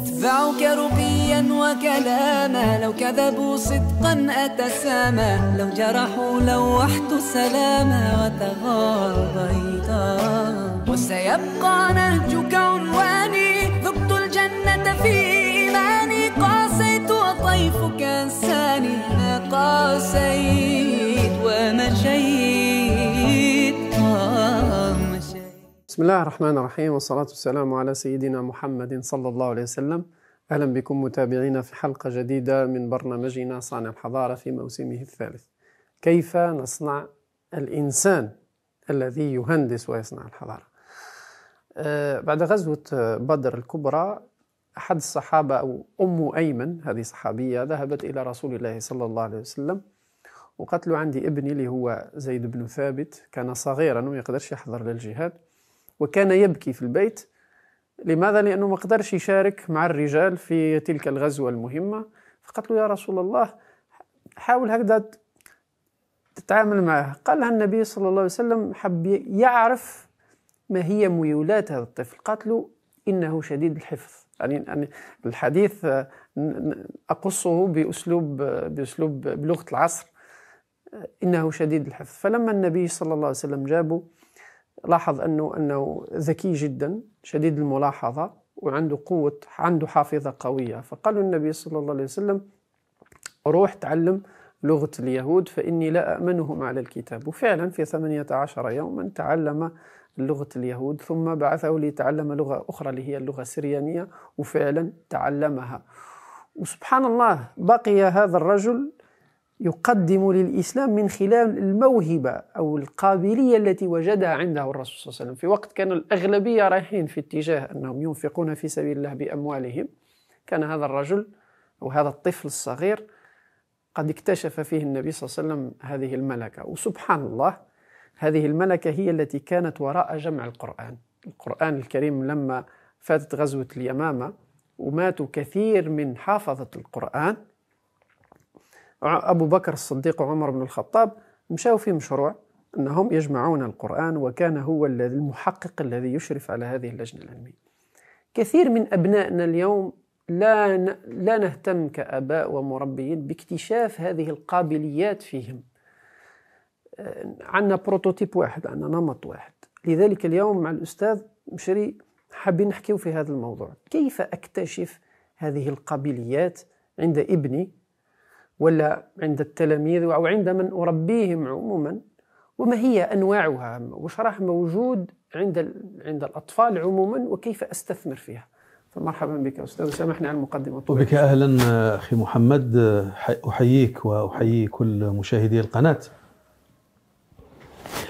أتبعك رقيا وكلاما لو كذبوا صدقا أتسامى لو جرحوا لوحت سلاما وتغاضيتا وسيبقى نهجك عنواني ذقت الجنة في إيماني قاسيت وطيفك أنساني ما قاسيت ومشيت بسم الله الرحمن الرحيم والصلاة والسلام على سيدنا محمد صلى الله عليه وسلم أهلا بكم متابعينا في حلقة جديدة من برنامجنا صانع الحضارة في موسمه الثالث كيف نصنع الإنسان الذي يهندس ويصنع الحضارة بعد غزوة بدر الكبرى أحد الصحابة أو أم أيمن هذه صحابية ذهبت إلى رسول الله صلى الله عليه وسلم وقالت له عندي ابني اللي هو زيد بن ثابت كان صغيرا وما يقدرش يحضر للجهاد وكان يبكي في البيت لماذا؟ لأنه ما قدرش يشارك مع الرجال في تلك الغزوة المهمة فقالت له يا رسول الله حاول هكذا تتعامل معه قال لها النبي صلى الله عليه وسلم حب يعرف ما هي ميولات هذا الطفل قالت له إنه شديد الحفظ يعني, يعني الحديث أقصه بأسلوب بأسلوب بلغة العصر إنه شديد الحفظ فلما النبي صلى الله عليه وسلم جابه لاحظ انه انه ذكي جدا شديد الملاحظه وعنده قوه عنده حافظه قويه فقال النبي صلى الله عليه وسلم روح تعلم لغه اليهود فاني لا امنهم على الكتاب وفعلا في 18 يوما تعلم لغه اليهود ثم بعثه ليتعلم لغه اخرى اللي هي اللغه السريانيه وفعلا تعلمها وسبحان الله بقي هذا الرجل يقدم للإسلام من خلال الموهبة أو القابلية التي وجدها عنده الرسول صلى الله عليه وسلم في وقت كان الأغلبية رايحين في اتجاه أنهم ينفقون في سبيل الله بأموالهم كان هذا الرجل أو هذا الطفل الصغير قد اكتشف فيه النبي صلى الله عليه وسلم هذه الملكة وسبحان الله هذه الملكة هي التي كانت وراء جمع القرآن القرآن الكريم لما فاتت غزوة اليمامة وماتوا كثير من حافظة القرآن أبو بكر الصديق وعمر بن الخطاب مشاو في مشروع أنهم يجمعون القرآن وكان هو المحقق الذي يشرف على هذه اللجنة العلمية كثير من أبنائنا اليوم لا لا نهتم كآباء ومربيين باكتشاف هذه القابليات فيهم عندنا بروتوتيب واحد عندنا نمط واحد لذلك اليوم مع الأستاذ مشري حابين نحكيو في هذا الموضوع كيف أكتشف هذه القابليات عند ابني ولا عند التلاميذ أو عند من أربيهم عموما وما هي أنواعها وش راح موجود عند عند الأطفال عموما وكيف أستثمر فيها فمرحبا بك أستاذ سامحني على المقدمة الطويلة وبك أهلا أخي محمد أحييك وأحيي كل مشاهدي القناة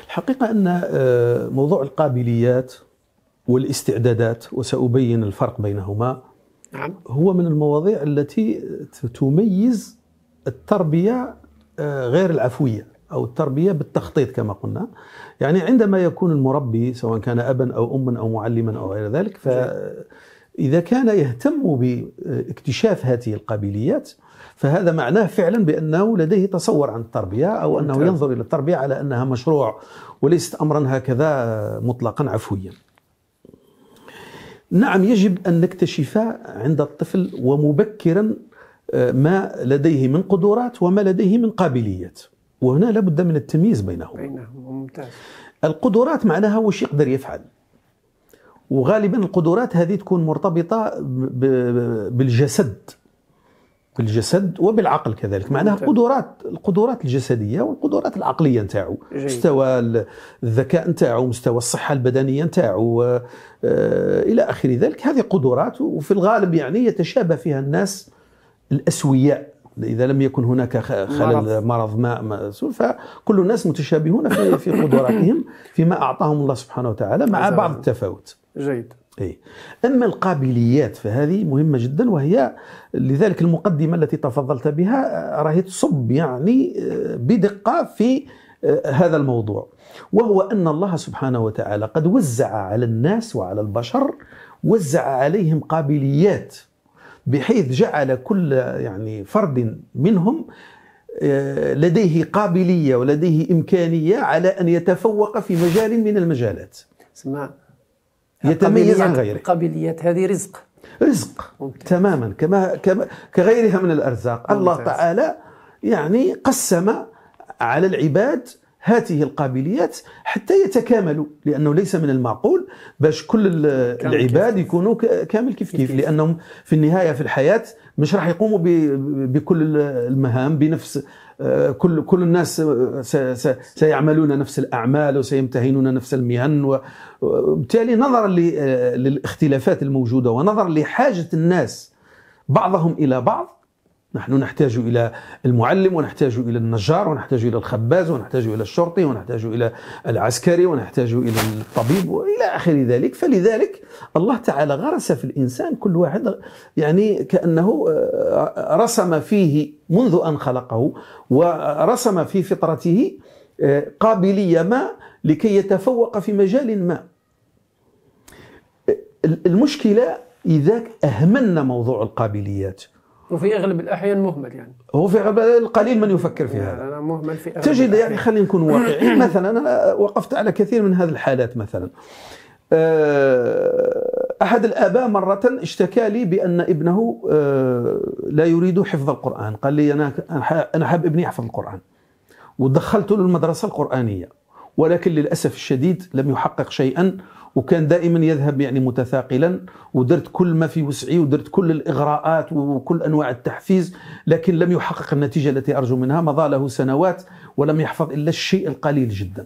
الحقيقة أن آه، موضوع القابليات والاستعدادات وسأبين الفرق بينهما نعم. هو من المواضيع التي تميز التربيه آه، غير العفويه او التربيه بالتخطيط كما قلنا يعني عندما يكون المربي سواء كان ابا او اما او معلما او غير ذلك فاذا كان يهتم باكتشاف هذه القابليات فهذا معناه فعلا بانه لديه تصور عن التربيه او انه ينظر الى التربيه على انها مشروع وليست امرا هكذا مطلقا عفويا. نعم يجب ان نكتشف عند الطفل ومبكرا ما لديه من قدرات وما لديه من قابليات وهنا لابد من التمييز بينهما بينهما ممتاز القدرات معناها واش يقدر يفعل وغالبا القدرات هذه تكون مرتبطه بالجسد بالجسد وبالعقل كذلك معناها قدرات القدرات الجسديه والقدرات العقليه نتاعو مستوى الذكاء نتاعو مستوى الصحه البدنيه نتاعو آه، الى اخر ذلك هذه قدرات وفي الغالب يعني يتشابه فيها الناس الاسوياء اذا لم يكن هناك خلل مرض ما فكل الناس متشابهون في في قدراتهم فيما اعطاهم الله سبحانه وتعالى مع بعض التفاوت. جيد. إيه. اما القابليات فهذه مهمه جدا وهي لذلك المقدمه التي تفضلت بها آه، راهي تصب يعني آه، بدقه في آه، هذا الموضوع وهو ان الله سبحانه وتعالى قد وزع على الناس وعلى البشر وزع عليهم قابليات بحيث جعل كل يعني فرد منهم آه، لديه قابلية ولديه إمكانية على أن يتفوق في مجال من المجالات سمع يتميز عن غيره قابليات هذه رزق رزق ممتاز. تماما كما, كما كغيرها من الأرزاق ممتاز. الله تعالى يعني قسم على العباد هذه القابليات حتى يتكاملوا لانه ليس من المعقول باش كل العباد يكونوا كامل كيف كيف لانهم في النهايه في الحياه مش راح يقوموا بكل المهام بنفس آه، كل كل الناس آه، سيعملون نفس الاعمال وسيمتهنون نفس المهن وبالتالي نظرا آه، للاختلافات الموجوده ونظرا لحاجه الناس بعضهم الى بعض نحن نحتاج إلى المعلم ونحتاج إلى النجار ونحتاج إلى الخباز ونحتاج إلى الشرطي ونحتاج إلى العسكري ونحتاج إلى الطبيب وإلى آخر ذلك فلذلك الله تعالى غرس في الإنسان كل واحد يعني كأنه آه، رسم فيه منذ أن خلقه ورسم في فطرته آه، قابلية ما لكي يتفوق في مجال ما المشكلة إذا أهملنا موضوع القابليات وفي اغلب الاحيان مهمل يعني هو في القليل من يفكر في هذا انا مهمل في أغلب تجد يعني خلينا نكون واقعيين مثلا انا وقفت على كثير من هذه الحالات مثلا آه، احد الاباء مره اشتكى لي بان ابنه آه، لا يريد حفظ القران قال لي انا انا حاب ابني يحفظ القران ودخلته للمدرسه القرانيه ولكن للاسف الشديد لم يحقق شيئا وكان دائما يذهب يعني متثاقلا ودرت كل ما في وسعي ودرت كل الاغراءات وكل انواع التحفيز لكن لم يحقق النتيجه التي ارجو منها مضى له سنوات ولم يحفظ الا الشيء القليل جدا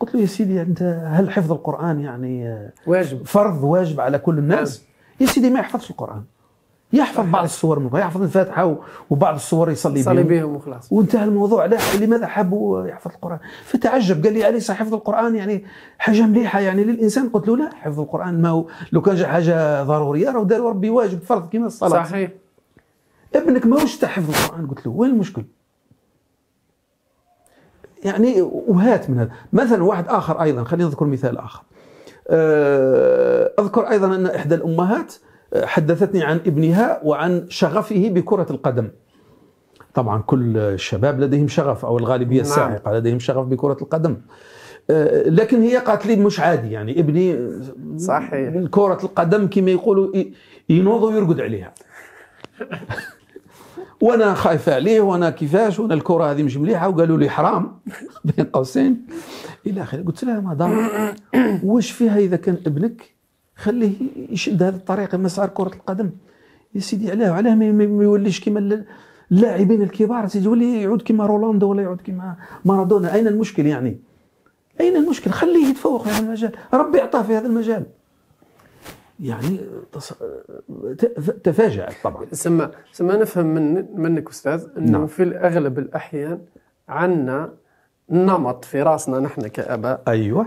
قلت له يا سيدي انت هل حفظ القران يعني واجب فرض واجب على كل الناس نعم. يا سيدي ما يحفظش القران يحفظ بعض الصور منه يحفظ الفاتحه وبعض الصور يصلي, يصلي بهم وخلاص وانتهى الموضوع لا لماذا حبوا يحفظ القران فتعجب قال لي اليس حفظ القران يعني حاجه مليحه يعني للانسان قلت له لا حفظ القران ما هو لو كان حاجه ضروريه راه داروا ربي واجب فرض كما الصلاه صحيح ابنك ماهوش وش تحفظ القران قلت له وين المشكل يعني وهات من هذا مثلا واحد اخر ايضا خلينا نذكر مثال اخر آه، اذكر ايضا ان احدى الامهات حدثتني عن ابنها وعن شغفه بكرة القدم طبعا كل الشباب لديهم شغف أو الغالبية نعم. الساحقة لديهم شغف بكرة القدم آه، لكن هي قالت لي مش عادي يعني ابني صحيح كرة القدم كما يقولوا ينوض ويرقد عليها وانا خايف عليه وانا كيفاش وانا الكره هذه مش مليحه وقالوا لي حرام بين قوسين الى اخره قلت لها ما دار واش فيها اذا كان ابنك خليه يشد هذا الطريق مسار كره القدم يا سيدي علاه علاه ما يوليش كما اللاعبين الكبار سيدي يولي يعود كما رولاندو ولا يعود كما مارادونا اين المشكل يعني اين المشكل خليه يتفوق في هذا المجال ربي اعطاه في هذا المجال يعني تص... تفاجات طبعا سما سما نفهم من منك استاذ انه نعم. في اغلب الاحيان عندنا نمط في راسنا نحن كاباء ايوه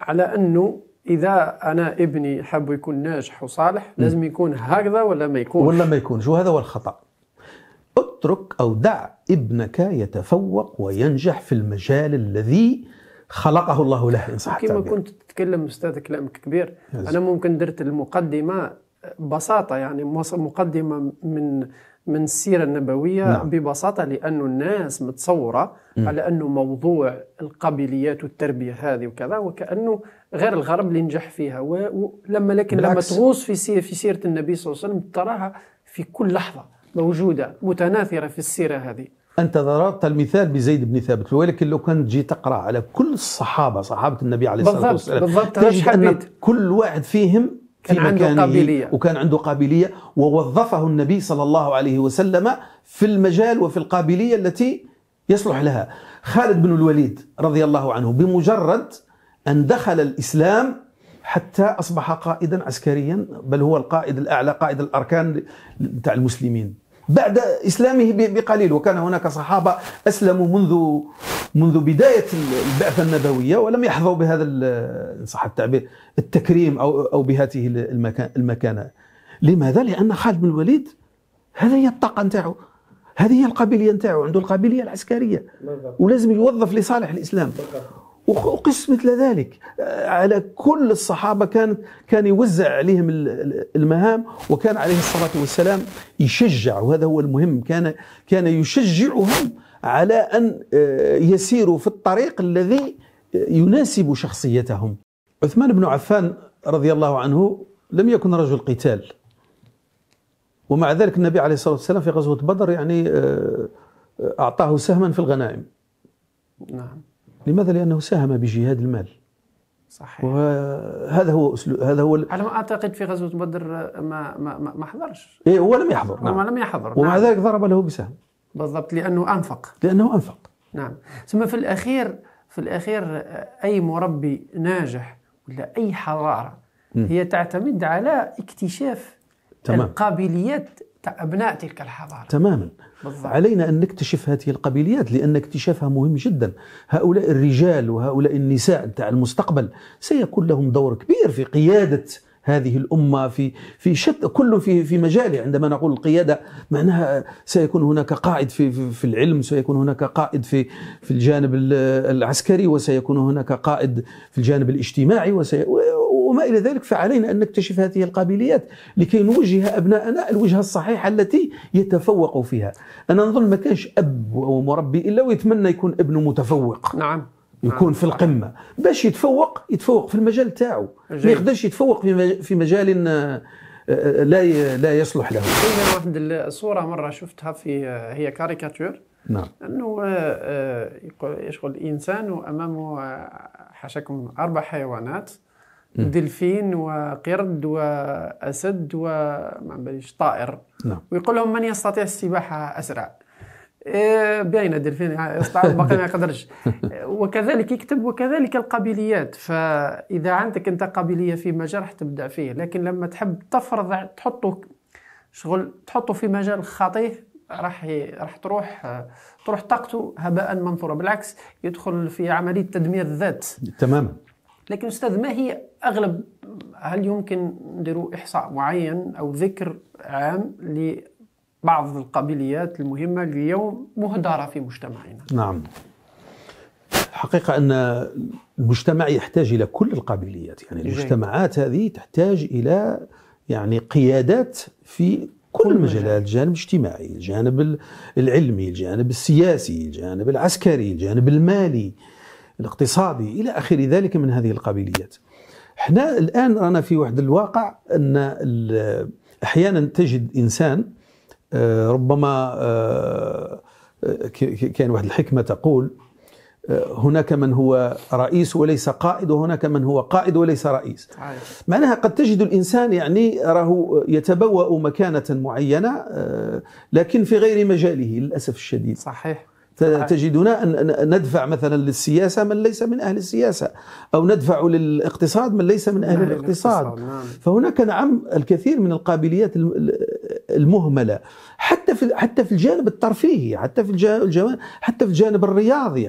على انه اذا انا ابني حاب يكون ناجح وصالح لازم يكون هكذا ولا ما يكونش ولا ما يكونش وهذا هو الخطا اترك او دع ابنك يتفوق وينجح في المجال الذي خلقه الله له ان صح كما كنت تتكلم استاذ كلام كبير انا ممكن درت المقدمه ببساطه يعني مقدمه من من السيرة النبوية نعم. ببساطة لأن الناس متصورة م. على أنه موضوع القابليات والتربية هذه وكذا وكأنه غير الغرب اللي نجح فيها ولما لكن بالعكس. لما تغوص في سيرة, في سيرة النبي صلى الله عليه وسلم تراها في كل لحظة موجودة متناثرة في السيرة هذه أنت ضربت المثال بزيد بن ثابت ولكن لو كان تجي تقرأ على كل الصحابة صحابة النبي عليه الصلاة والسلام بالضبط بالضبط تجد أن كل واحد فيهم كان عنده قابلية وكان عنده قابلية ووظفه النبي صلى الله عليه وسلم في المجال وفي القابلية التي يصلح لها خالد بن الوليد رضي الله عنه بمجرد أن دخل الإسلام حتى أصبح قائدا عسكريا بل هو القائد الأعلى قائد الأركان تاع المسلمين بعد اسلامه بقليل وكان هناك صحابه اسلموا منذ منذ بدايه البعثه النبويه ولم يحظوا بهذا ان صح التعبير التكريم او او بهذه المكانه لماذا؟ لان خالد بن الوليد هذا هي الطاقه نتاعو هذه هي القابليه نتاعو عنده القابليه العسكريه ولازم يوظف لصالح الاسلام وقس مثل ذلك آه، على كل الصحابة كان كان يوزع عليهم المهام وكان عليه الصلاة والسلام يشجع وهذا هو المهم كان كان يشجعهم على أن آه، يسيروا في الطريق الذي آه، يناسب شخصيتهم عثمان بن عفان رضي الله عنه لم يكن رجل قتال ومع ذلك النبي عليه الصلاة والسلام في غزوة بدر يعني أعطاه سهما في الغنائم نعم لماذا؟ لأنه ساهم بجهاد المال صحيح وهذا هو اسلوب هذا هو على ما اعتقد في غزوه بدر ما ما ما حضرش إيه هو لم يحضر نعم. لم يحضر نعم. ومع ذلك ضرب له بسهم بالضبط لانه انفق لانه انفق نعم ثم في الاخير في الاخير اي مربي ناجح ولا اي حضاره م. هي تعتمد على اكتشاف تمام. القابليات أبناء تلك الحضارة تماما بالضبط. علينا أن نكتشف هذه القبيليات لأن اكتشافها مهم جدا هؤلاء الرجال وهؤلاء النساء تاع المستقبل سيكون لهم دور كبير في قيادة هذه الأمة في في شتى كل في في مجاله عندما نقول القيادة معناها سيكون هناك قائد في في, في العلم سيكون هناك قائد في في الجانب العسكري وسيكون هناك قائد في الجانب الاجتماعي وسي وما إلى ذلك فعلينا أن نكتشف هذه القابليات لكي نوجه أبناءنا الوجهة الصحيحة التي يتفوقوا فيها أنا نظن ما كانش أب أو مربي إلا ويتمنى يكون ابنه متفوق نعم يكون في القمة باش يتفوق يتفوق في المجال تاعو ما يقدرش يتفوق في مجال آه، آه، لا لا يصلح له واحد الصورة مرة شفتها في آه، هي كاريكاتور نعم انه يقول يشغل انسان وامامه حاشاكم اربع حيوانات دلفين وقرد واسد وما باليش طائر نعم. ويقول لهم من يستطيع السباحه اسرع إيه، باينه الدلفين يستطيع باقي ما يقدرش وكذلك يكتب وكذلك القابليات فاذا عندك انت قابليه في مجال راح تبدا فيه لكن لما تحب تفرض تحطه شغل تحطه في مجال خطيه راح راح تروح تروح طاقته هباء منثورا بالعكس يدخل في عمليه تدمير الذات تماما لكن استاذ ما هي اغلب هل يمكن نديروا احصاء معين او ذكر عام لبعض القابليات المهمه اليوم مهدره في مجتمعنا؟ نعم. حقيقة أن المجتمع يحتاج إلى كل القابليات يعني المجتمعات هذه تحتاج إلى يعني قيادات في كل المجالات الجانب الاجتماعي الجانب العلمي الجانب السياسي الجانب العسكري الجانب المالي الاقتصادي الى اخر ذلك من هذه القابليات احنا الان رانا في واحد الواقع ان احيانا تجد انسان آه، ربما آه، كان واحد الحكمه تقول آه، هناك من هو رئيس وليس قائد وهناك من هو قائد وليس رئيس معناها قد تجد الإنسان يعني راه يتبوأ مكانة معينة لكن في غير مجاله للأسف الشديد صحيح تجدنا أن ندفع مثلا للسياسة من ليس من أهل السياسة أو ندفع للاقتصاد من ليس من أهل الاقتصاد نعم. فهناك نعم الكثير من القابليات المهملة حتى في حتى في الجانب الترفيهي حتى في الجوانب حتى في الجانب الرياضي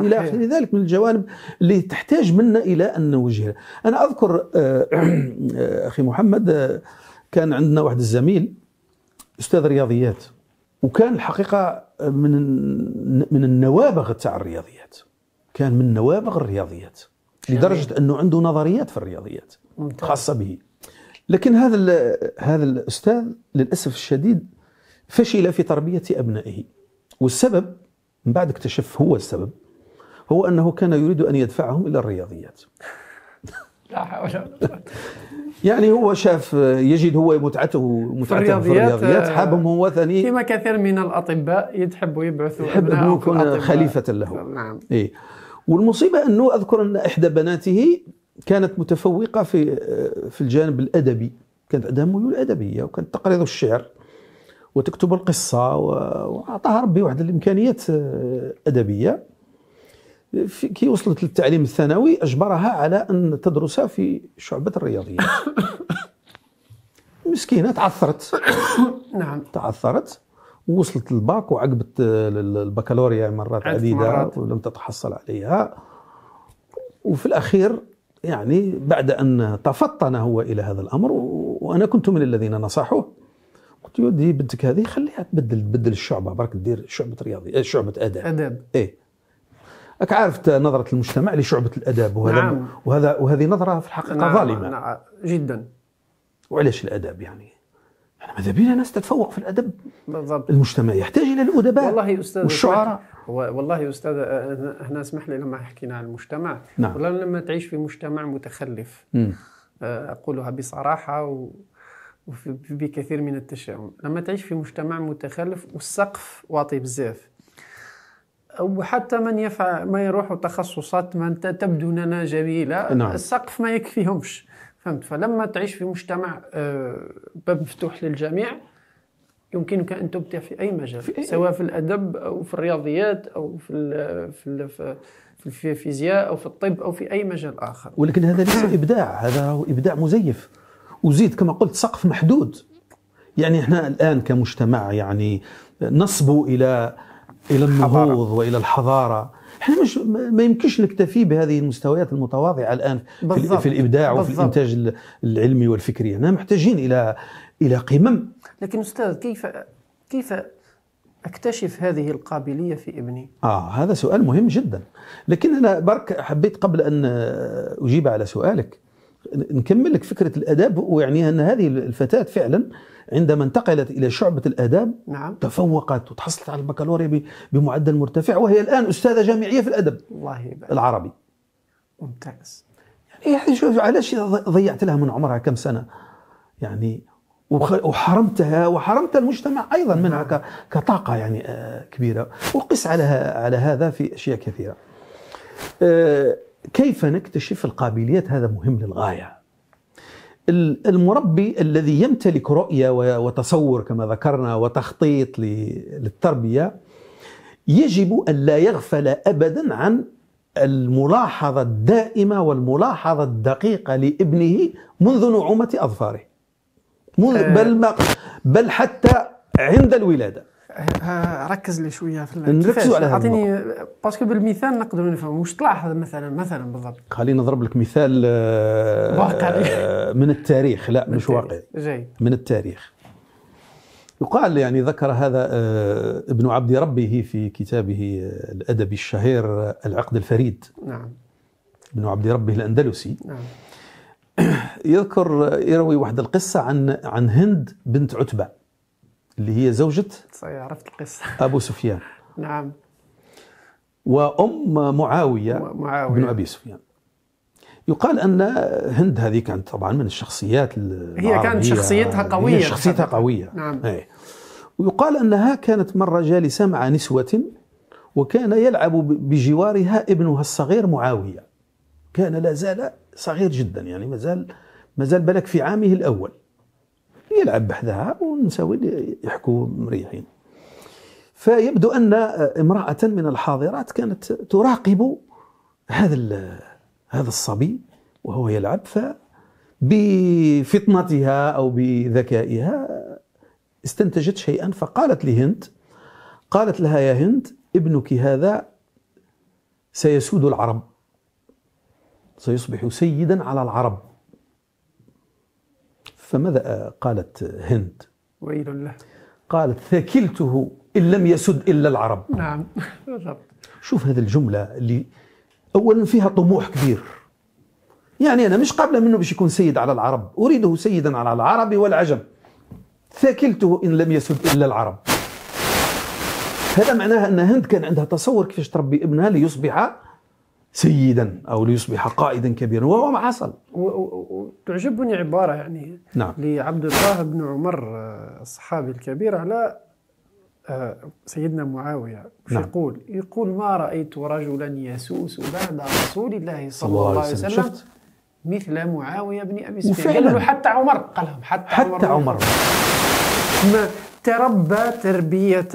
إلى آخر ذلك من الجوانب اللي تحتاج منا إلى أن نوجهها أنا أذكر آه، آه، أخي محمد آه، كان عندنا واحد الزميل أستاذ رياضيات وكان الحقيقة من من النوابغ تاع الرياضيات كان من نوابغ الرياضيات لدرجه انه عنده نظريات في الرياضيات ممتاز. خاصه به لكن هذا هذا الاستاذ للاسف الشديد فشل في تربيه ابنائه والسبب من بعد اكتشف هو السبب هو انه كان يريد ان يدفعهم الى الرياضيات لا حول ولا قوه يعني هو شاف يجد هو متعته متعته في الرياضيات, في الرياضيات آه، حابهم هو ثاني كما كثير من الاطباء يتحبوا يبعثوا يحب انه يكون خليفه له نعم إيه والمصيبه انه اذكر ان احدى بناته كانت متفوقه في آه، في الجانب الادبي كانت عندها ميول ادبيه وكانت تقرض الشعر وتكتب القصه واعطاها ربي واحد الامكانيات آه، ادبيه كي وصلت للتعليم الثانوي اجبرها على ان تدرس في شعبه الرياضيات مسكينه تعثرت نعم تعثرت وصلت الباك وعقبت البكالوريا مرات عديده مرات. ولم تتحصل عليها وفي الاخير يعني بعد ان تفطن هو الى هذا الامر وانا كنت من الذين نصحوه قلت له بنتك هذه خليها تبدل تبدل الشعبه برك دير شعبه رياضي شعبه اداب اداب ايه أك عارف نظرة المجتمع لشعبة الأداب وهذا نعم. وهذا وهذه نظرة في الحقيقة نعم. ظالمة نعم. جدا وعلاش الأدب يعني احنا يعني ماذا بينا ناس تتفوق في الأدب بالضبط المجتمع يحتاج إلى الأدباء والله أستاذ والشعراء والله أستاذ احنا أه، اسمح لي لما حكينا عن المجتمع نعم. والله لما تعيش في مجتمع متخلف م. أه، أقولها بصراحة و وبكثير من التشاؤم لما تعيش في مجتمع متخلف والسقف واطي بزاف وحتى من يفعل ما يروحوا تخصصات من تبدو لنا جميله نعم. السقف ما يكفيهمش فهمت فلما تعيش في مجتمع آه، باب مفتوح للجميع يمكنك ان تبدع في اي مجال في أي... سواء في الادب او في الرياضيات او في في في الفيزياء او في الطب او في اي مجال اخر ولكن هذا ليس ابداع هذا هو ابداع مزيف وزيد كما قلت سقف محدود يعني احنا الان كمجتمع يعني نصبو الى الى النهوض والى الحضاره احنا مش ما يمكنش نكتفي بهذه المستويات المتواضعه الان بالضبط. في الابداع بالضبط. وفي الانتاج العلمي والفكري احنا محتاجين الى الى قمم لكن استاذ كيف كيف اكتشف هذه القابليه في ابني؟ اه هذا سؤال مهم جدا لكن انا برك حبيت قبل ان اجيب على سؤالك نكمل لك فكره الاداب ويعني ان هذه الفتاه فعلا عندما انتقلت الى شعبه الاداب نعم. تفوقت وتحصلت على البكالوريا بمعدل مرتفع وهي الان استاذه جامعيه في الادب الله يبارك. العربي ممتاز يعني شوف علاش ضيعت لها من عمرها كم سنه يعني وحرمتها وحرمت المجتمع ايضا منها نعم. كطاقه يعني آه، كبيره وقس على على هذا في اشياء كثيره آه، كيف نكتشف القابليات هذا مهم للغايه المربي الذي يمتلك رؤيه وتصور كما ذكرنا وتخطيط للتربيه يجب ان لا يغفل ابدا عن الملاحظه الدائمه والملاحظه الدقيقه لابنه منذ نعومه اظفاره آه. بل بل حتى عند الولاده ركز لي شويه في نركزوا على اعطيني باسكو بالمثال نقدروا نفهموا واش تلاحظ مثلا مثلا بالضبط خليني نضرب لك مثال آه، واقعي آه، من التاريخ لا مش واقعي جاي من التاريخ يقال يعني ذكر هذا آه، ابن عبد ربه في كتابه الادبي الشهير العقد الفريد نعم ابن عبد ربه الاندلسي نعم يذكر يروي واحد القصه عن عن هند بنت عتبه اللي هي زوجة صحيح عرفت القصة أبو سفيان نعم وأم معاوية, معاوية بن أبي سفيان يقال أن هند هذه كانت طبعا من الشخصيات هي كانت شخصيتها قوية هي شخصيتها قوية نعم هي. إيه. ويقال أنها كانت مرة جالسة مع نسوة وكان يلعب بجوارها ابنها الصغير معاوية كان لا زال صغير جدا يعني ما زال ما زال بالك في عامه الأول يلعب بحذها ونساوي يحكوا مريحين فيبدو ان امراه من الحاضرات كانت تراقب هذا هذا الصبي وهو يلعب فبفطنتها او بذكائها استنتجت شيئا فقالت لهند قالت لها يا هند ابنك هذا سيسود العرب سيصبح سيدا على العرب فماذا آه، قالت هند ويل له قالت ثكلته إن لم يسد إلا العرب نعم بالضبط شوف هذه الجملة اللي أولا فيها طموح كبير يعني أنا مش قابلة منه باش يكون سيد على العرب أريده سيدا على العرب والعجم ثكلته إن لم يسد إلا العرب هذا معناها أن هند كان عندها تصور كيفاش تربي ابنها ليصبح سيدا او ليصبح قائدا كبيرا وهو ما حصل وتعجبني عباره يعني نعم. لعبد الله بن عمر آه، الصحابي الكبير على آه، سيدنا معاويه نعم. يقول يقول ما رايت رجلا يسوس بعد رسول الله صلى الله عليه وسلم, شفت مثل معاويه بن ابي سفيان حتى عمر قالهم حتى, حتى عمر, عمر. ما تربى تربيه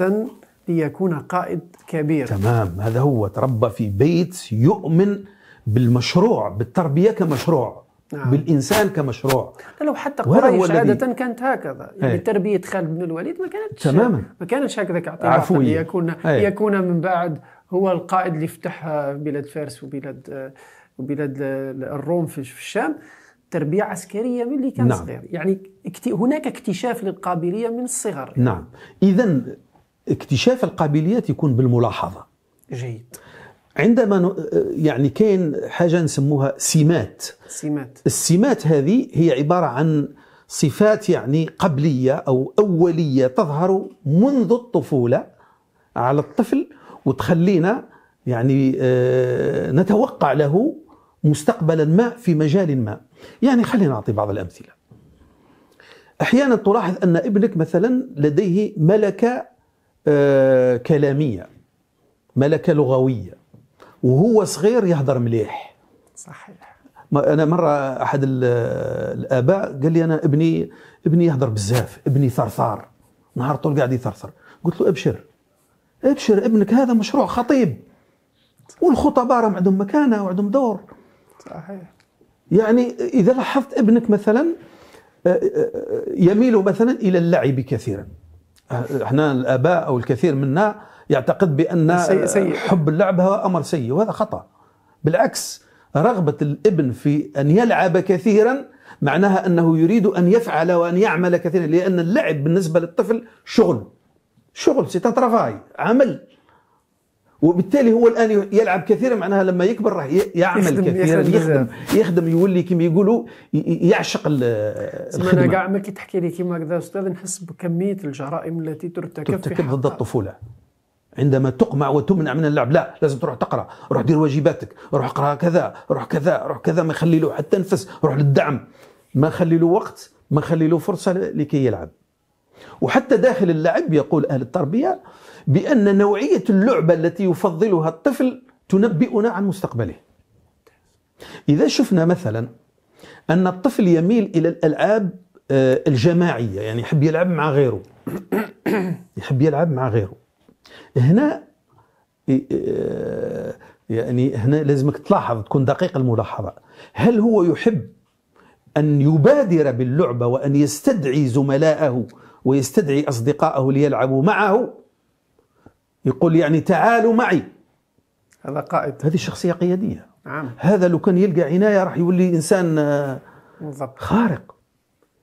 ليكون قائد كبير تمام هذا هو تربى في بيت يؤمن بالمشروع بالتربية كمشروع نعم. بالإنسان كمشروع لو حتى قريش عادة الذي... كانت هكذا يعني هي. إيه. تربية خالد بن الوليد ما كانتش تماما ما كانتش هكذا عفوية ليكون يعني إيه. يكون من بعد هو القائد اللي فتح بلاد فارس وبلاد وبلاد الروم في الشام تربية عسكرية من اللي كان نعم. صغير يعني هناك اكتشاف للقابلية من الصغر نعم إذا اكتشاف القابليات يكون بالملاحظه جيد عندما آه، يعني كاين حاجه نسموها سمات سمات السمات هذه هي عباره عن صفات يعني قبليه او اوليه تظهر منذ الطفوله على الطفل وتخلينا يعني آه، نتوقع له مستقبلا ما في مجال ما يعني خلينا نعطي بعض الامثله احيانا تلاحظ ان ابنك مثلا لديه ملكه آه، كلاميه ملكه لغويه وهو صغير يهضر مليح صحيح انا مره احد الاباء قال لي انا ابني ابني يهضر بزاف ابني ثرثار نهار طول قاعد يثرثر قلت له ابشر ابشر ابنك هذا مشروع خطيب والخطباء راهم عندهم مكانه وعندهم دور صحيح يعني اذا لاحظت ابنك مثلا آه، آه، يميل مثلا الى اللعب كثيرا احنا الاباء او الكثير منا يعتقد بان سيء سيء. حب اللعب هو امر سيء وهذا خطا بالعكس رغبه الابن في ان يلعب كثيرا معناها انه يريد ان يفعل وان يعمل كثيرا لان اللعب بالنسبه للطفل شغل شغل سي عمل وبالتالي هو الان يلعب كثيرا معناها لما يكبر راح يعمل يخدم كثيرا يخدم يخدم, يخدم يولي كما يقولوا يعشق الخدمه انا كاع ما كي تحكي لي كيما هكذا استاذ نحس بكميه الجرائم التي ترتكب ترتكب ضد الطفوله عندما تقمع وتمنع من اللعب لا لازم تروح تقرا روح دير واجباتك روح اقرا كذا روح كذا روح كذا ما يخلي له حتى نفس روح للدعم ما خلي له وقت ما خلي له فرصه لكي يلعب وحتى داخل اللعب يقول اهل التربيه بأن نوعية اللعبة التي يفضلها الطفل تنبئنا عن مستقبله إذا شفنا مثلا أن الطفل يميل إلى الألعاب آه، الجماعية يعني يحب يلعب مع غيره يحب يلعب مع غيره هنا آه، يعني هنا لازمك تلاحظ تكون دقيق الملاحظة هل هو يحب أن يبادر باللعبة وأن يستدعي زملائه ويستدعي أصدقائه ليلعبوا معه يقول يعني تعالوا معي هذا قائد هذه الشخصية قيادية نعم. هذا لو كان يلقى عناية راح يولي إنسان آه، بالضبط. خارق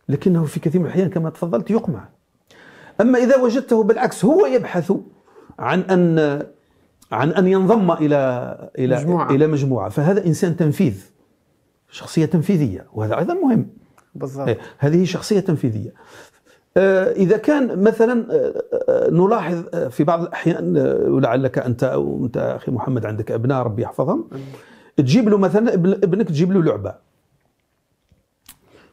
لكنه في كثير من الأحيان كما تفضلت يقمع أما إذا وجدته بالعكس هو يبحث عن أن عن أن ينضم إلى إلى مجموعة. إلى مجموعة فهذا إنسان تنفيذ شخصية تنفيذية وهذا أيضا مهم بالضبط إيه، هذه شخصية تنفيذية آه، إذا كان مثلا آه، آه، نلاحظ في بعض الأحيان ولعلك أنت أو أنت أخي محمد عندك أبناء ربي يحفظهم تجيب له مثلا ابنك تجيب له لعبة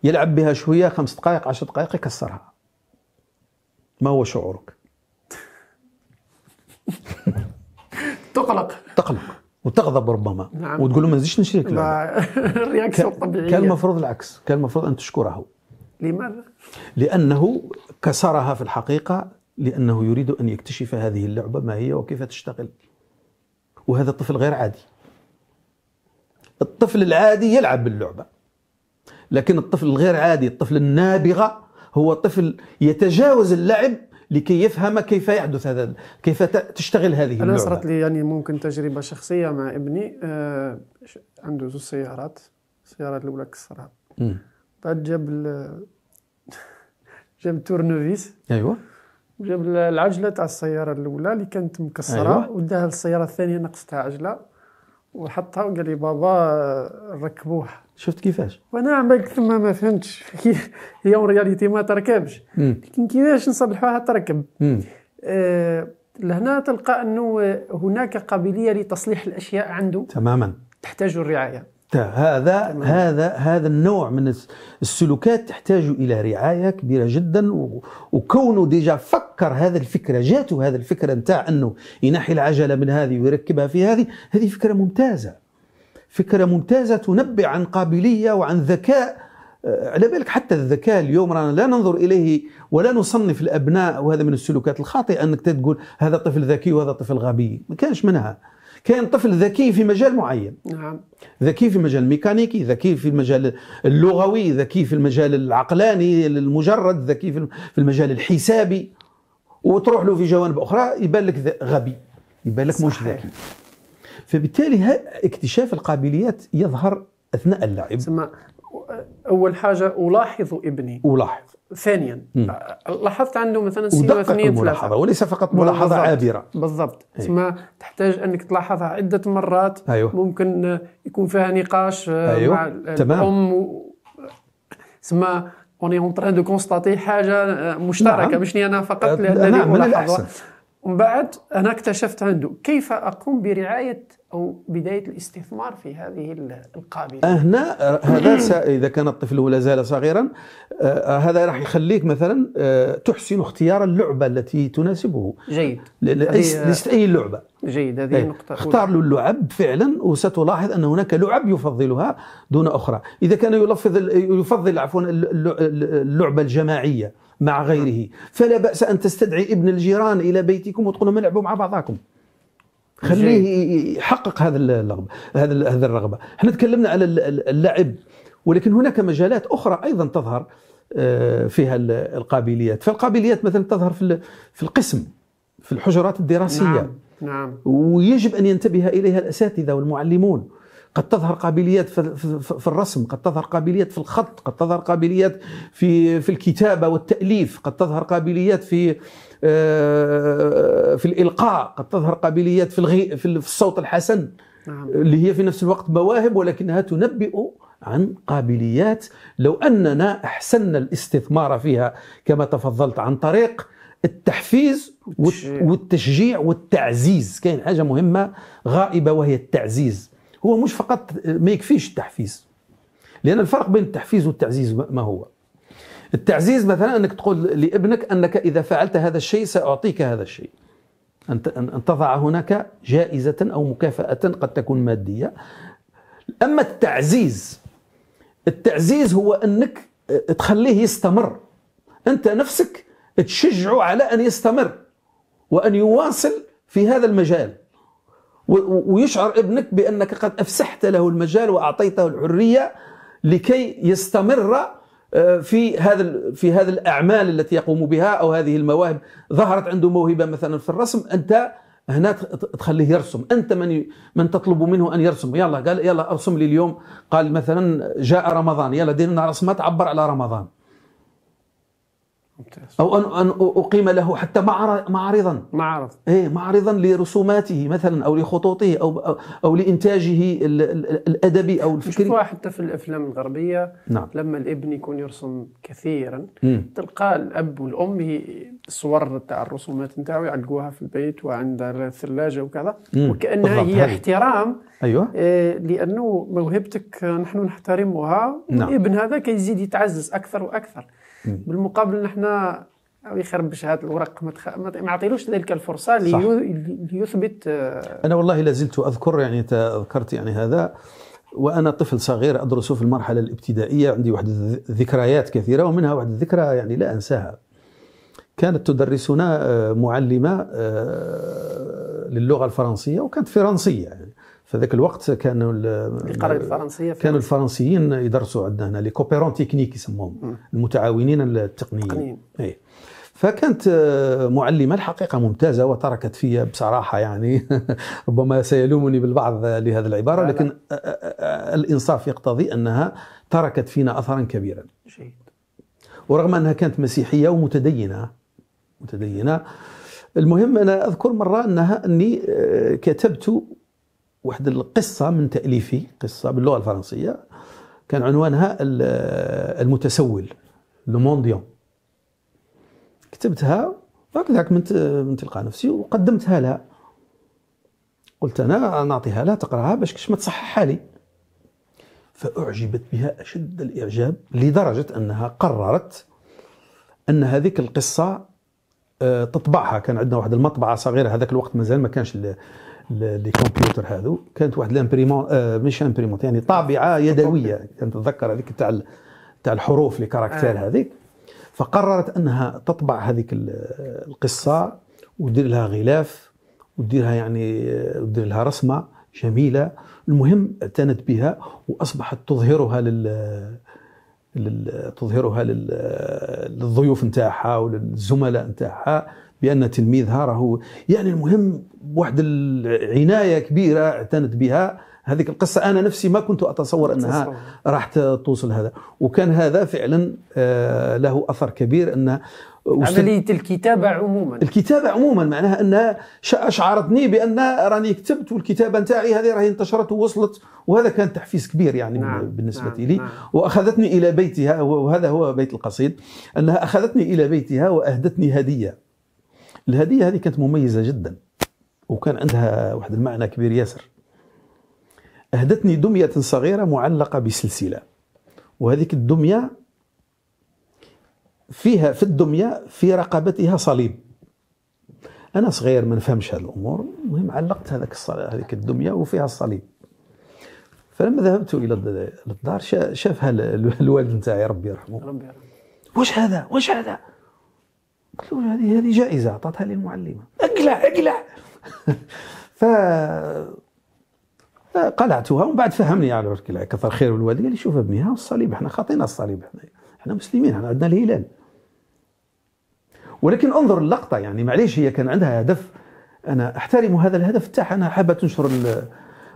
يلعب بها شوية خمس دقائق عشر دقائق يكسرها ما هو شعورك؟ تقلق تقلق وتغضب ربما نعم. وتقول له ما نزيدش نشريك الرياكسيون الطبيعيه كان المفروض العكس كان المفروض ان تشكره لماذا؟ لأنه كسرها في الحقيقة لأنه يريد أن يكتشف هذه اللعبة ما هي وكيف تشتغل وهذا الطفل غير عادي الطفل العادي يلعب باللعبة لكن الطفل الغير عادي الطفل النابغة هو طفل يتجاوز اللعب لكي يفهم كيف يحدث هذا كيف تشتغل هذه اللعبة أنا صارت لي يعني ممكن تجربة شخصية مع ابني آه، عنده زوج سيارات السيارة الأولى كسرها عاد طيب، جاب جاب تورنوفيس ايوا جاب العجله تاع السياره الاولى اللي كانت مكسره أيوة. وداها للسياره الثانيه نقصتها عجله وحطها وقال لي بابا ركبوها شفت كيفاش وانا عمال ثم ما فهمتش هي اون رياليتي ما تركبش لكن كيفاش نصلحوها تركب أه لهنا تلقى انه هناك قابليه لتصليح الاشياء عنده تماما تحتاج الرعايه حتى هذا هذا هذا النوع من السلوكات تحتاج الى رعايه كبيره جدا وكونه ديجا فكر هذه الفكره جاته هذه الفكره نتاع انه ينحي العجله من هذه ويركبها في هذه هذه فكره ممتازه فكره ممتازه تنبع عن قابليه وعن ذكاء آه، على بالك حتى الذكاء اليوم رانا لا ننظر اليه ولا نصنف الابناء وهذا من السلوكات الخاطئه انك تقول هذا طفل ذكي وهذا طفل غبي ما كانش منها كاين طفل ذكي في مجال معين نعم ذكي في مجال الميكانيكي ذكي في المجال اللغوي ذكي في المجال العقلاني المجرد ذكي في المجال الحسابي وتروح له في جوانب اخرى يبان لك غبي يبان لك مش ذكي فبالتالي اكتشاف القابليات يظهر اثناء اللعب اول حاجه الاحظ ابني الاحظ ثانيا لاحظت عنده مثلا سيما اثنين ملاحظة وليس فقط ملاحظة بالضبط. عابرة بالضبط تسمى إيه. تحتاج انك تلاحظها عدة مرات أيوه. ممكن يكون فيها نقاش آه، أيوه. مع تمام. الام و... تسمى اوني اون تران دو كونستاتي حاجة آه، مشتركة نعم. مش انا فقط أه، لانني ملاحظة ومن بعد انا اكتشفت عنده كيف اقوم برعاية او بدايه الاستثمار في هذه القابله آه، هنا آه، هذا اذا كان الطفل ولا زال صغيرا آه، هذا راح يخليك مثلا تحسن اختيار اللعبه التي تناسبه جيد ليست اي لعبه جيد هذه النقطه إيه. اختار له اللعب فعلا وستلاحظ ان هناك لعب يفضلها دون اخرى اذا كان يلفظ يفضل عفوا اللعبه الجماعيه مع غيره فلا باس ان تستدعي ابن الجيران الى بيتكم وتقولوا العبوا مع بعضكم خليه يحقق هذا الرغبه هذا هذا الرغبه احنا تكلمنا على اللعب ولكن هناك مجالات اخرى ايضا تظهر آه، فيها القابليات فالقابليات مثلا تظهر في في القسم في الحجرات الدراسيه نعم. نعم. ويجب ان ينتبه اليها الاساتذه والمعلمون قد تظهر قابليات في الرسم قد تظهر قابليات في الخط قد تظهر قابليات في في الكتابه والتاليف قد تظهر قابليات في آه، في الالقاء قد تظهر قابليات في الغي في الصوت الحسن نعم. آه، اللي هي في نفس الوقت مواهب ولكنها تنبئ عن قابليات لو اننا احسنا الاستثمار فيها كما تفضلت عن طريق التحفيز والتشجيع والتعزيز كاين حاجه مهمه غائبه وهي التعزيز هو مش فقط ما يكفيش التحفيز لان الفرق بين التحفيز والتعزيز ما هو التعزيز مثلا انك تقول لابنك انك اذا فعلت هذا الشيء ساعطيك هذا الشيء ان تضع هناك جائزه او مكافاه قد تكون ماديه اما التعزيز التعزيز هو انك تخليه يستمر انت نفسك تشجعه على ان يستمر وان يواصل في هذا المجال ويشعر ابنك بانك قد افسحت له المجال واعطيته الحريه لكي يستمر آه، في هذا في هذا الاعمال التي يقوم بها او هذه المواهب ظهرت عنده موهبه مثلا في الرسم انت هنا تخليه يرسم انت من من تطلب منه ان يرسم يلا قال يلا ارسم لي اليوم قال مثلا جاء رمضان يلا دير لنا رسمه تعبر على رمضان او ان ان اقيم له حتى معرضا معرض ايه معرضا لرسوماته مثلا او لخطوطه او او لانتاجه الادبي او الفكري حتى في الافلام الغربيه نعم. لما الابن يكون يرسم كثيرا تلقى الاب والام الصور تاع الرسومات نتاعو يعلقوها في البيت وعند الثلاجه وكذا مم. وكانها هي احترام ايوه آه لانه موهبتك نحن نحترمها نعم. هذا كيزيد يتعزز اكثر واكثر مم. بالمقابل نحن يخربش هذا الورق ما, تخ... ما ذلك الفرصه ليثبت آه. انا والله لازلت اذكر يعني ذكرت يعني هذا وانا طفل صغير ادرس في المرحله الابتدائيه عندي واحد الذكريات كثيره ومنها واحد الذكرى يعني لا انساها كانت تدرسنا آه، معلمة آه، للغة الفرنسية وكانت فرنسية يعني في ذاك الوقت كانوا الفرنسية الفرنسية كانوا الفرنسيين يدرسوا عندنا هنا لي كوبيرون تكنيك يسموهم المتعاونين التقنيين اي فكانت آه، معلمة الحقيقة ممتازة وتركت فيا بصراحة يعني ربما سيلومني بالبعض لهذه العبارة لكن الإنصاف يقتضي أنها تركت فينا أثرا كبيرا جيد ورغم أنها كانت مسيحية ومتدينة متدينه المهم انا اذكر مره انها اني آه، كتبت واحد القصه من تاليفي قصه باللغه الفرنسيه كان عنوانها آه، المتسول لو مونديون كتبتها هكذاك من من تلقى نفسي وقدمتها لها قلت انا نعطيها لها تقراها باش كش ما تصححها لي فاعجبت بها اشد الاعجاب لدرجه انها قررت ان هذيك القصه آه، تطبعها كان عندنا واحد المطبعه صغيره هذاك الوقت مازال ما كانش لي كمبيوتر هذو كانت واحد لامبريمون آه، مش امبريمون يعني طابعه آه، يدويه كانت يعني تذكر هذيك تاع تاع الحروف لي كاركتير هذيك فقررت انها تطبع هذيك القصه ودير لها غلاف وديرها يعني ودير لها رسمه جميله المهم اعتنت بها واصبحت تظهرها لل تظهرها للضيوف نتاعها وللزملاء نتاعها بان تلميذها راهو يعني المهم واحد العنايه كبيره اعتنت بها هذيك القصه انا نفسي ما كنت اتصور انها راح توصل هذا وكان هذا فعلا آه، له اثر كبير ان عمليه الكتابه عموما الكتابه عموما معناها انها اشعرتني بان راني كتبت والكتابه نتاعي هذه راهي انتشرت ووصلت وهذا كان تحفيز كبير يعني نعم بالنسبه نعم لي نعم واخذتني الى بيتها وهذا هو بيت القصيد انها اخذتني الى بيتها واهدتني هديه الهديه هذه كانت مميزه جدا وكان عندها واحد المعنى كبير ياسر اهدتني دميه صغيره معلقه بسلسله وهذيك الدميه فيها في الدمية في رقبتها صليب أنا صغير ما نفهمش هذه الأمور المهم علقت هذاك هذيك الدمية وفيها الصليب فلما ذهبت إلى الدار شافها الوالد نتاعي ربي يرحمه ربي يرحمه واش هذا واش هذا قلت له هذه هذه جائزة أعطتها لي المعلمة اقلع اقلع ف قلعتها ومن بعد فهمني على برك الله كثر خير الوالد قال لي شوف ابني ها الصليب احنا خاطينا الصليب احنا احنا مسلمين احنا عندنا الهلال ولكن انظر اللقطة يعني معليش هي كان عندها هدف أنا أحترم هذا الهدف تاعها أنا حابة تنشر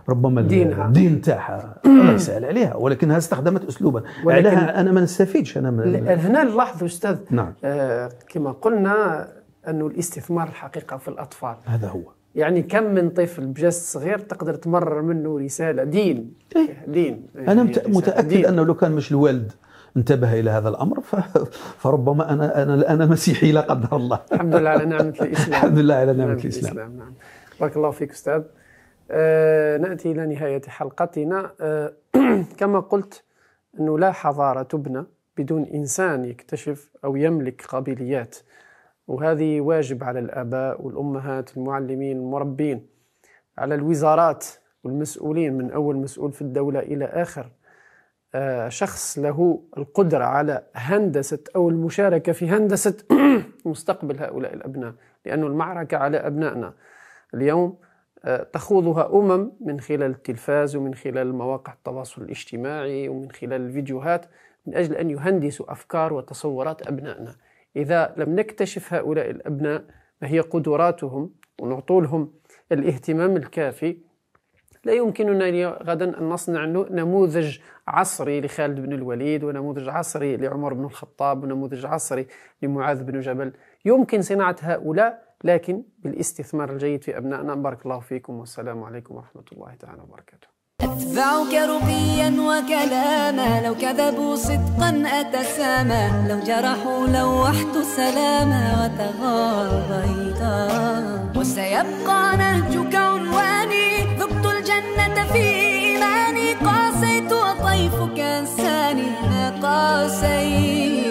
ربما الدين الدين تاعها الله يسهل عليها ولكنها استخدمت اسلوبا عليها انا ما نستفيدش انا من هنا نلاحظ استاذ نعم. آه كما قلنا انه الاستثمار الحقيقه في الاطفال هذا هو يعني كم من طفل بجس صغير تقدر تمرر منه رساله دين إيه؟ دين انا دين إيه، متاكد دين. انه لو كان مش الوالد انتبه الى هذا الامر فربما انا انا انا مسيحي لا قدر الله الحمد لله على نعمه الاسلام الحمد لله على نعمه, الاسلام نعم بارك الله فيك استاذ آه ناتي الى نهايه حلقتنا آه كما قلت انه لا حضاره تبنى بدون انسان يكتشف او يملك قابليات وهذه واجب على الاباء والامهات المعلمين المربين على الوزارات والمسؤولين من اول مسؤول في الدوله الى اخر آه، شخص له القدرة على هندسة أو المشاركة في هندسة مستقبل هؤلاء الأبناء لأن المعركة على أبنائنا اليوم آه، تخوضها أمم من خلال التلفاز ومن خلال مواقع التواصل الاجتماعي ومن خلال الفيديوهات من أجل أن يهندسوا أفكار وتصورات أبنائنا إذا لم نكتشف هؤلاء الأبناء ما هي قدراتهم ونعطولهم الاهتمام الكافي لا يمكننا غدا أن نصنع نموذج عصري لخالد بن الوليد ونموذج عصري لعمر بن الخطاب ونموذج عصري لمعاذ بن جبل يمكن صناعة هؤلاء لكن بالاستثمار الجيد في أبنائنا بارك الله فيكم والسلام عليكم ورحمة الله تعالى وبركاته أتبعك رقيا وكلاما لو كذبوا صدقا أتسامى لو جرحوا لوحت سلاما وتغاضيتا وسيبقى نهجك في إيماني قاسيت وطيفك أنساني ما قاسيت